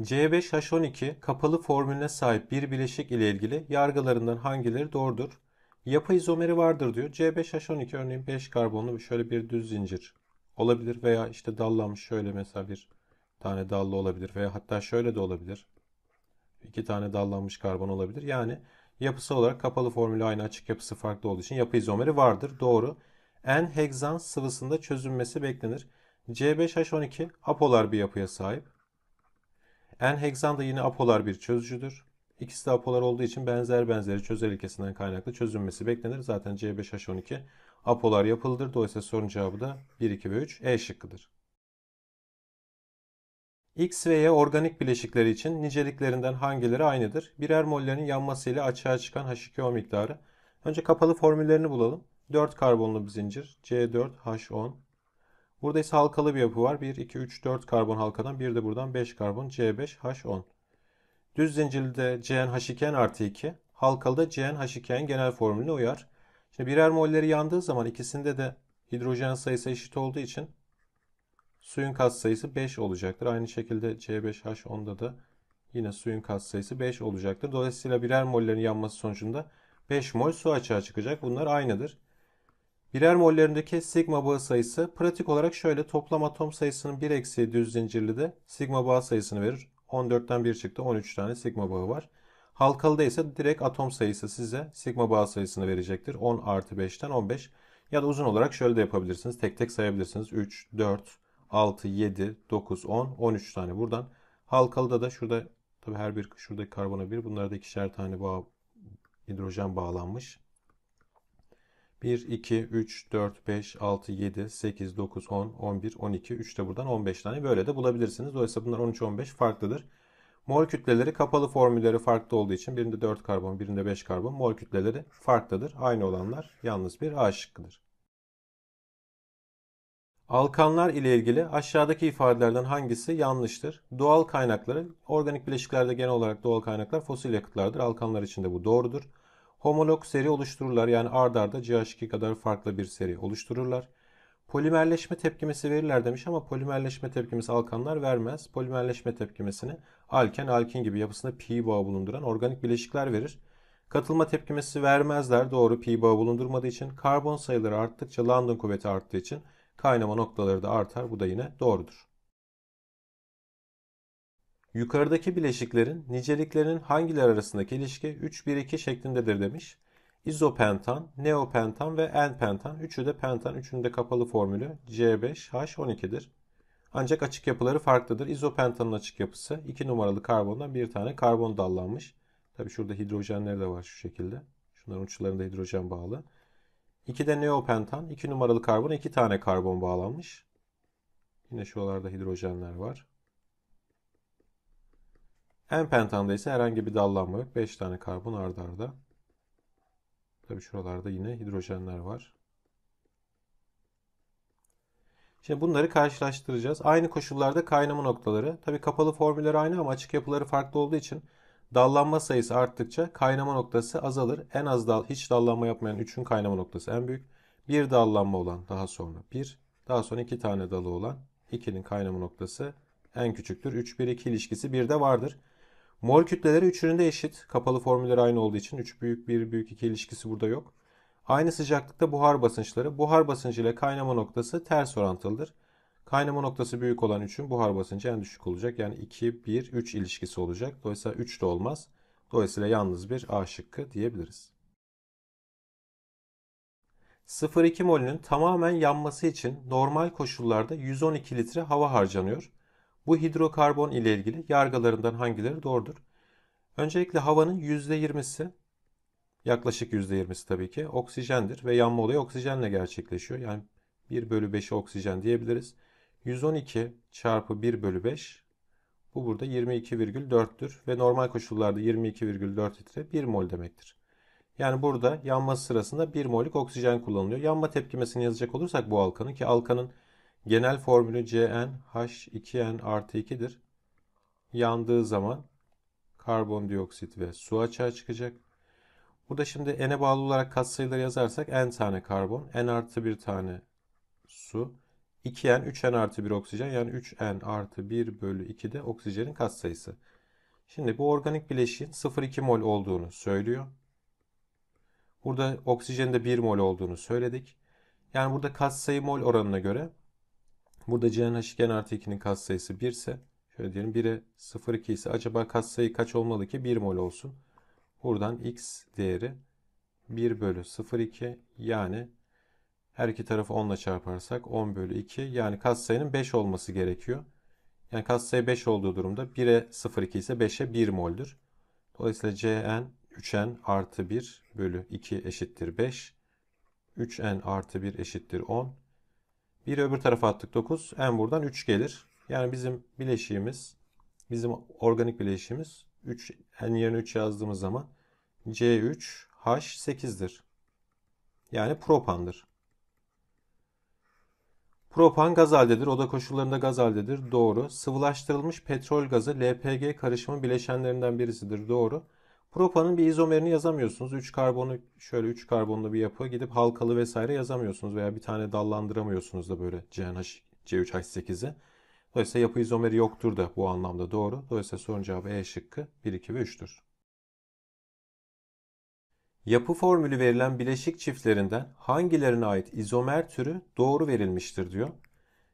C5H12 kapalı formülüne sahip bir bileşik ile ilgili yargılarından hangileri doğrudur? Yapı izomeri vardır diyor. C5H12 örneğin 5 karbonlu şöyle bir düz zincir olabilir veya işte dallanmış şöyle mesela bir tane dallı olabilir veya hatta şöyle de olabilir. İki tane dallanmış karbon olabilir. Yani yapısı olarak kapalı formülü aynı açık yapısı farklı olduğu için yapı izomeri vardır. Doğru. N heksan sıvısında çözünmesi beklenir. C5H12 apolar bir yapıya sahip. N-heksan da yine apolar bir çözücüdür. İkisi de apolar olduğu için benzer benzeri çözel ilkesinden kaynaklı çözünmesi beklenir. Zaten C5H12 apolar yapılıdır. Dolayısıyla sorun cevabı da 1, 2 ve 3 E şıkkıdır. X ve Y organik bileşikleri için niceliklerinden hangileri aynıdır? Birer mollerin yanmasıyla açığa çıkan H2O miktarı. Önce kapalı formüllerini bulalım. 4 karbonlu bir zincir C4H10 Burada ise halkalı bir yapı var. 1, 2, 3, 4 karbon halkadan bir de buradan 5 karbon C5H10. Düz zincirde CnH2n artı 2. Halkalı da CnH2n genel formülüne uyar. Şimdi birer molleri yandığı zaman ikisinde de hidrojen sayısı eşit olduğu için suyun kat sayısı 5 olacaktır. Aynı şekilde C5H10'da da yine suyun kat sayısı 5 olacaktır. Dolayısıyla birer mollerin yanması sonucunda 5 mol su açığa çıkacak. Bunlar aynıdır. Birer mollerindeki sigma bağı sayısı pratik olarak şöyle toplam atom sayısının 1 eksi düz zincirli de sigma bağı sayısını verir. 14'ten 1 çıktı 13 tane sigma bağı var. Halkalıda ise direkt atom sayısı size sigma bağı sayısını verecektir. 10 artı 5'ten 15 ya da uzun olarak şöyle de yapabilirsiniz. Tek tek sayabilirsiniz. 3, 4, 6, 7, 9, 10, 13 tane buradan. Halkalıda da şurada tabii her bir şuradaki karbona bir bunlarda ikişer tane bağ, hidrojen bağlanmış. 1, 2, 3, 4, 5, 6, 7, 8, 9, 10, 11, 12, 3 de buradan 15 tane böyle de bulabilirsiniz. Dolayısıyla bunlar 13, 15 farklıdır. Mol kütleleri kapalı formülleri farklı olduğu için birinde 4 karbon birinde 5 karbon mol kütleleri farklıdır. Aynı olanlar yalnız bir A şıkkıdır. Alkanlar ile ilgili aşağıdaki ifadelerden hangisi yanlıştır? Doğal kaynakları, organik bileşiklerde genel olarak doğal kaynaklar fosil yakıtlardır. Alkanlar için de bu doğrudur. Homolog seri oluştururlar yani ard arda CH2 kadar farklı bir seri oluştururlar. Polimerleşme tepkimesi verirler demiş ama polimerleşme tepkimesi alkanlar vermez. Polimerleşme tepkimesini alken, alkin gibi yapısında pi bağı bulunduran organik bileşikler verir. Katılma tepkimesi vermezler doğru pi bağı bulundurmadığı için. Karbon sayıları arttıkça London kuvveti arttığı için kaynama noktaları da artar. Bu da yine doğrudur. Yukarıdaki bileşiklerin niceliklerinin hangileri arasındaki ilişki 3-1-2 şeklindedir demiş. İzopentan, neopentan ve enpentan. Üçü de pentan, üçünde kapalı formülü C5H12'dir. Ancak açık yapıları farklıdır. İzopentanın açık yapısı 2 numaralı karbondan bir tane karbon dallanmış. Tabi şurada hidrojenleri de var şu şekilde. Şunların uçlarında hidrojen bağlı. 2 neopentan, 2 numaralı karbon, 2 tane karbon bağlanmış. Yine şuralarda hidrojenler var. En pentanda ise herhangi bir dallanma yok. 5 tane karbon ardarda. arda. Tabi şuralarda yine hidrojenler var. Şimdi bunları karşılaştıracağız. Aynı koşullarda kaynama noktaları. Tabi kapalı formüller aynı ama açık yapıları farklı olduğu için dallanma sayısı arttıkça kaynama noktası azalır. En az dal, hiç dallanma yapmayan 3'ün kaynama noktası en büyük. Bir dallanma olan daha sonra 1. Daha sonra 2 tane dalı olan 2'nin kaynama noktası en küçüktür. 3-1-2 ilişkisi 1'de vardır. Mol kütleleri üçünün de eşit. Kapalı formüller aynı olduğu için 3 büyük 1 büyük 2 ilişkisi burada yok. Aynı sıcaklıkta buhar basınçları. Buhar basıncı ile kaynama noktası ters orantılıdır. Kaynama noktası büyük olan 3'ün buhar basıncı en düşük olacak. Yani 2, 1, 3 ilişkisi olacak. Dolayısıyla 3 de olmaz. Dolayısıyla yalnız bir A şıkkı diyebiliriz. 0,2 molünün tamamen yanması için normal koşullarda 112 litre hava harcanıyor. Bu hidrokarbon ile ilgili yargılarından hangileri doğrudur? Öncelikle havanın %20'si yaklaşık %20'si tabii ki oksijendir ve yanma olayı oksijenle gerçekleşiyor. Yani 1 bölü 5'i oksijen diyebiliriz. 112 çarpı 1 bölü 5 bu burada 22,4'tür ve normal koşullarda 22,4 litre 1 mol demektir. Yani burada yanması sırasında 1 mol'lük oksijen kullanılıyor. Yanma tepkimesini yazacak olursak bu alkanın ki alkanın Genel formülü Cn H2n artı 2'dir. Yandığı zaman karbondioksit ve su açığa çıkacak. Burada şimdi n'e bağlı olarak katsayıları yazarsak n tane karbon, n artı 1 tane su, 2n, 3n artı 1 oksijen yani 3n artı 1 bölü 2 de oksijenin katsayısı. Şimdi bu organik bileşiğin 0,2 mol olduğunu söylüyor. Burada oksijenin de 1 mol olduğunu söyledik. Yani burada katsayı mol oranına göre Burada C'nin H'gen artı 2'nin katsayısı 1 ise şöyle diyelim 1'e 0 2 ise acaba katsayı kaç olmalı ki 1 mol olsun. Buradan x değeri 1 bölü 0 2 yani her iki tarafı 10 ile çarparsak 10 bölü 2 yani katsayının 5 olması gerekiyor. Yani katsayı 5 olduğu durumda 1'e 0 2 ise 5'e 1 moldür. Dolayısıyla Cn 3n artı 1 bölü 2 eşittir 5. 3n artı 1 eşittir 10. Bir öbür tarafa attık 9. En buradan 3 gelir. Yani bizim bileşiğimiz, bizim organik bileşiğimiz 3 en yerine 3 yazdığımız zaman C3H8'dir. Yani propandır. Propan gaz haldedir. Oda koşullarında gaz haldedir. Doğru. Sıvılaştırılmış petrol gazı LPG karışımı bileşenlerinden birisidir. Doğru. Propanın bir izomerini yazamıyorsunuz. 3 karbonu şöyle 3 karbonlu bir yapı gidip halkalı vesaire yazamıyorsunuz veya bir tane dallandıramıyorsunuz da böyle CNH C3H8'i. Dolayısıyla yapı izomeri yoktur da bu anlamda doğru. Dolayısıyla sorun cevabı E şıkkı 1, 2 ve 3'tür. Yapı formülü verilen bileşik çiftlerinden hangilerine ait izomer türü doğru verilmiştir diyor.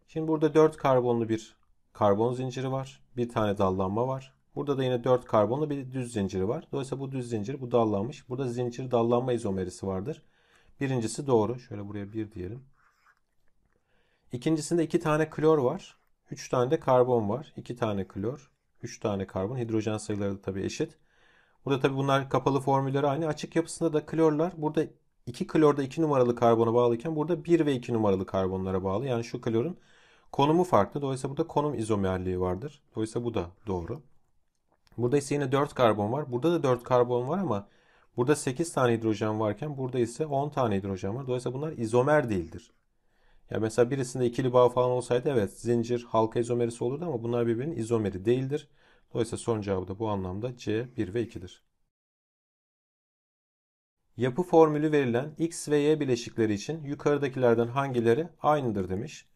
Şimdi burada 4 karbonlu bir karbon zinciri var. Bir tane dallanma var. Burada da yine 4 karbonlu bir düz zinciri var. Dolayısıyla bu düz zincir bu dallanmış. Burada zincir dallanma izomerisi vardır. Birincisi doğru. Şöyle buraya 1 diyelim. İkincisinde 2 iki tane klor var. 3 tane de karbon var. 2 tane klor. 3 tane karbon. Hidrojen sayıları da tabii eşit. Burada tabii bunlar kapalı formülleri aynı. Açık yapısında da klorlar burada 2 klorda 2 numaralı karbona bağlıyken burada 1 ve 2 numaralı karbonlara bağlı. Yani şu klorun konumu farklı. Dolayısıyla burada konum izomerliği vardır. Dolayısıyla bu da doğru. Burada ise yine 4 karbon var. Burada da 4 karbon var ama burada 8 tane hidrojen varken burada ise 10 tane hidrojen var. Dolayısıyla bunlar izomer değildir. Ya mesela birisinde ikili bağ falan olsaydı evet zincir halka izomerisi olurdu ama bunlar birbirinin izomeri değildir. Dolayısıyla son cevabı da bu anlamda C 1 ve 2'dir. Yapı formülü verilen X ve Y bileşikleri için yukarıdakilerden hangileri aynıdır demiş.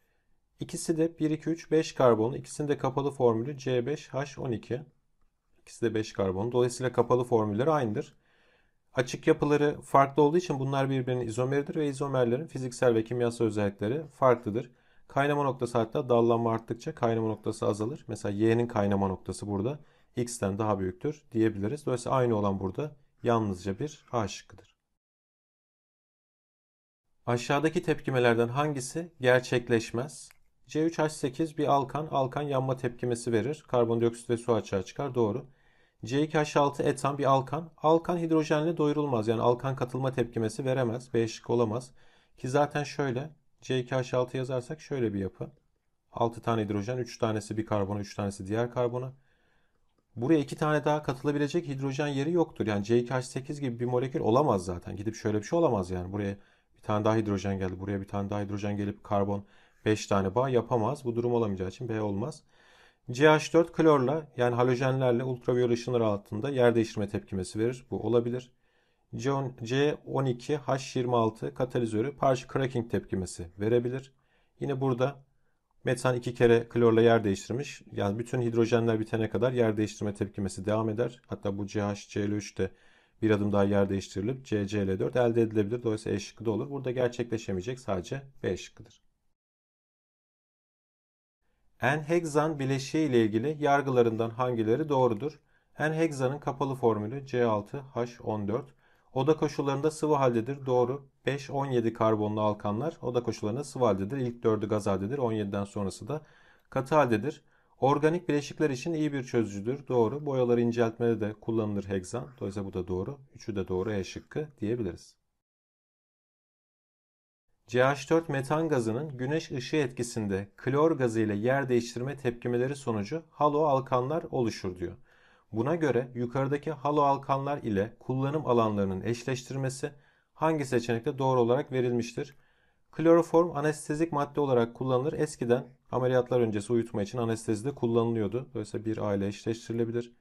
İkisi de 1, 2, 3, 5 karbonlu. İkisinin de kapalı formülü C5H12. İkisi de 5 karbon. Dolayısıyla kapalı formülleri aynıdır. Açık yapıları farklı olduğu için bunlar birbirinin izomeridir ve izomerlerin fiziksel ve kimyasal özellikleri farklıdır. Kaynama noktası hatta dallanma arttıkça kaynama noktası azalır. Mesela Y'nin kaynama noktası burada X'ten daha büyüktür diyebiliriz. Dolayısıyla aynı olan burada yalnızca bir A şıkkıdır. Aşağıdaki tepkimelerden hangisi gerçekleşmez? C3H8 bir alkan. Alkan yanma tepkimesi verir. Karbondioksit ve su açığa çıkar. Doğru. C2H6 etan bir alkan. Alkan hidrojenle doyurulmaz. Yani alkan katılma tepkimesi veremez. B şık olamaz. Ki zaten şöyle. C2H6 yazarsak şöyle bir yapı. 6 tane hidrojen, 3 tanesi bir karbona, 3 tanesi diğer karbona. Buraya 2 tane daha katılabilecek hidrojen yeri yoktur. Yani C2H8 gibi bir molekül olamaz zaten. Gidip şöyle bir şey olamaz yani. Buraya bir tane daha hidrojen geldi. Buraya bir tane daha hidrojen gelip karbon 5 tane bağ yapamaz. Bu durum olamayacağı için B olmaz. CH4 klorla yani halojenlerle ultraviyol ışınlar altında yer değiştirme tepkimesi verir. Bu olabilir. C12H26 katalizörü parça cracking tepkimesi verebilir. Yine burada metan iki kere klorla yer değiştirmiş. Yani bütün hidrojenler bitene kadar yer değiştirme tepkimesi devam eder. Hatta bu CHCl3 de bir adım daha yer değiştirilip CCl4 elde edilebilir. Dolayısıyla E şıkkı da olur. Burada gerçekleşemeyecek sadece B şıkkıdır. N-heksan bileşiği ile ilgili yargılarından hangileri doğrudur? N-heksanın kapalı formülü C6H14. Oda koşullarında sıvı haldedir. Doğru. 5-17 karbonlu alkanlar oda koşullarında sıvı haldedir. İlk 4'ü gaz haldedir. 17'den sonrası da katı haldedir. Organik bileşikler için iyi bir çözücüdür. Doğru. Boyaları inceltmede de kullanılır Hexan. Dolayısıyla bu da doğru. Üçü de doğru E şıkkı diyebiliriz. CH4 metan gazının güneş ışığı etkisinde klor gazı ile yer değiştirme tepkimeleri sonucu halo alkanlar oluşur diyor. Buna göre yukarıdaki halo alkanlar ile kullanım alanlarının eşleştirmesi hangi seçenekte doğru olarak verilmiştir? Kloroform anestezik madde olarak kullanılır. Eskiden ameliyatlar öncesi uyutma için anestezide kullanılıyordu. Dolayısıyla bir aile eşleştirilebilir.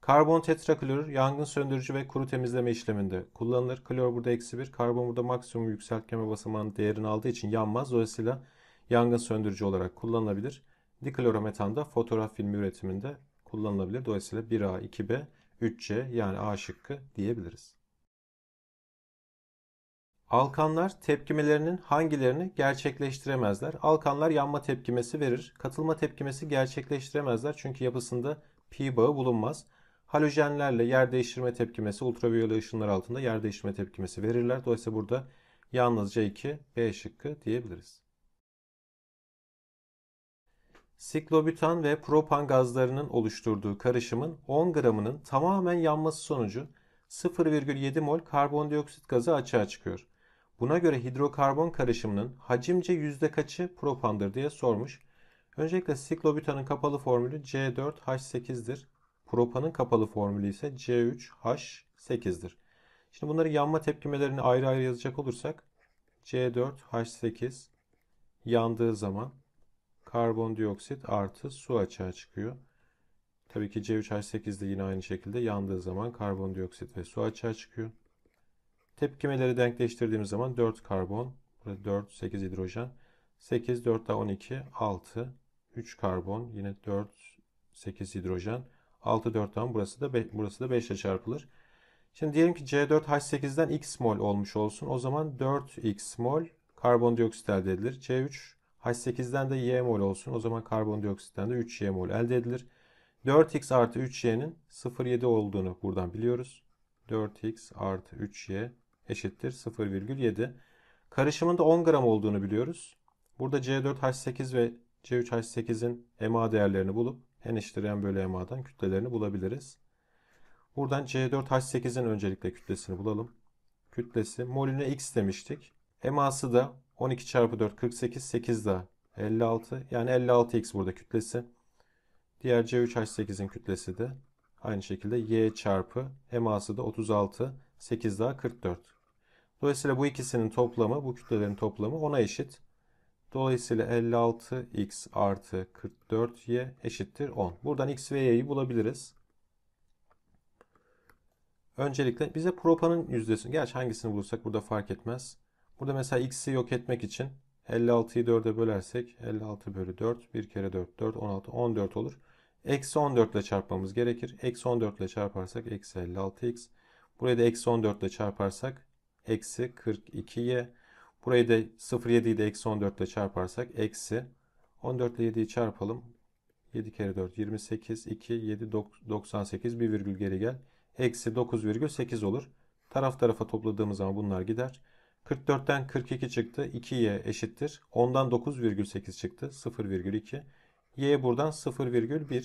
Karbon tetraklorür yangın söndürücü ve kuru temizleme işleminde kullanılır. Klor burada eksi bir, karbon burada maksimum yükseltkeme basamağının değerini aldığı için yanmaz. Dolayısıyla yangın söndürücü olarak kullanılabilir. Diklorometan da fotoğraf filmi üretiminde kullanılabilir. Dolayısıyla 1A, 2B, 3C yani A şıkkı diyebiliriz. Alkanlar tepkimelerinin hangilerini gerçekleştiremezler? Alkanlar yanma tepkimesi verir. Katılma tepkimesi gerçekleştiremezler çünkü yapısında pi bağı bulunmaz. Halojenlerle yer değiştirme tepkimesi ultraviyole ışınlar altında yer değiştirme tepkimesi verirler. Dolayısıyla burada yalnızca 2 B şıkkı diyebiliriz. Siklobutan ve propan gazlarının oluşturduğu karışımın 10 gramının tamamen yanması sonucu 0,7 mol karbondioksit gazı açığa çıkıyor. Buna göre hidrokarbon karışımının hacimce yüzde kaçı propandır diye sormuş. Öncelikle siklobutanın kapalı formülü C4H8'dir. Propanın kapalı formülü ise C3H8'dir. Şimdi bunları yanma tepkimelerini ayrı ayrı yazacak olursak C4H8 yandığı zaman karbondioksit artı su açığa çıkıyor. Tabii ki C3H8 de yine aynı şekilde yandığı zaman karbondioksit ve su açığa çıkıyor. Tepkimeleri denkleştirdiğimiz zaman 4 karbon, 4, 8 hidrojen, 8, 4 daha 12, 6, 3 karbon, yine 4, 8 hidrojen, 6 4 tam burası da 5, burası da 5 ile çarpılır. Şimdi diyelim ki C4 H8'den X mol olmuş olsun. O zaman 4X mol karbondioksit elde edilir. C3 H8'den de Y mol olsun. O zaman karbondioksitten de 3Y mol elde edilir. 4X artı 3Y'nin 0,7 olduğunu buradan biliyoruz. 4X artı 3Y eşittir 0,7. Karışımın da 10 gram olduğunu biliyoruz. Burada C4H8 ve C3H8'in MA değerlerini bulup en eşitleyen bölü MA'dan kütlelerini bulabiliriz. Buradan C4H8'in öncelikle kütlesini bulalım. Kütlesi molüne X demiştik. MA'sı da 12 çarpı 4 48 8 daha 56 yani 56X burada kütlesi. Diğer C3H8'in kütlesi de aynı şekilde Y çarpı MA'sı da 36 8 daha 44. Dolayısıyla bu ikisinin toplamı bu kütlelerin toplamı 10'a eşit. Dolayısıyla 56x artı 44y eşittir 10. Buradan x ve y'yi bulabiliriz. Öncelikle bize propanın yüzdesini, gerçi hangisini bulursak burada fark etmez. Burada mesela x'i yok etmek için 56'yı 4'e bölersek 56 bölü 4, 1 kere 4, 4, 16, 14 olur. Eksi 14 ile çarpmamız gerekir. Eksi 14 ile çarparsak eksi 56x. Burayı da eksi 14 ile çarparsak eksi 42y Burayı da 0,7'yi de eksi 14 ile çarparsak eksi 14 ile 7'yi çarpalım. 7 kere 4 28 2 7 98 bir virgül geri gel. Eksi 9,8 olur. Taraf tarafa topladığımız zaman bunlar gider. 44'ten 42 çıktı. 2y eşittir. 10'dan 9,8 çıktı. 0,2. y buradan 0,1.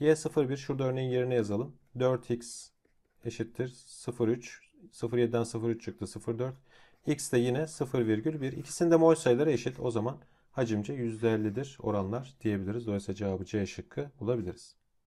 y 0,1 şurada örneğin yerine yazalım. 4x eşittir 0,3. 0,7'den 0,3 çıktı. 0,4. X de yine 0,1. İkisinde mol sayıları eşit. O zaman hacimce %50'dir oranlar diyebiliriz. Dolayısıyla cevabı C şıkkı bulabiliriz.